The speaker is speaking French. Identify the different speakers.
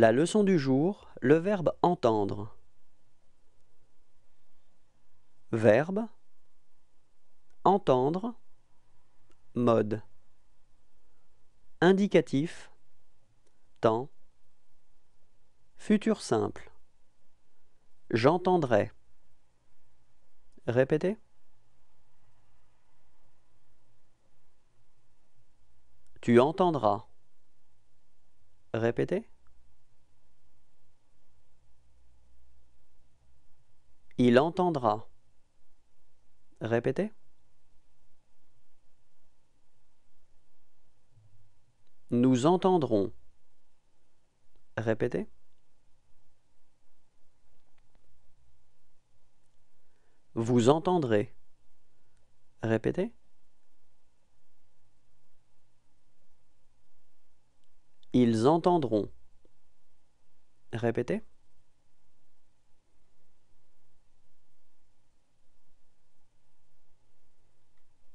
Speaker 1: La leçon du jour, le verbe entendre. Verbe entendre mode indicatif temps futur simple j'entendrai répétez tu entendras répétez Il entendra. Répétez. Nous entendrons. Répétez. Vous entendrez. Répétez. Ils entendront. Répétez.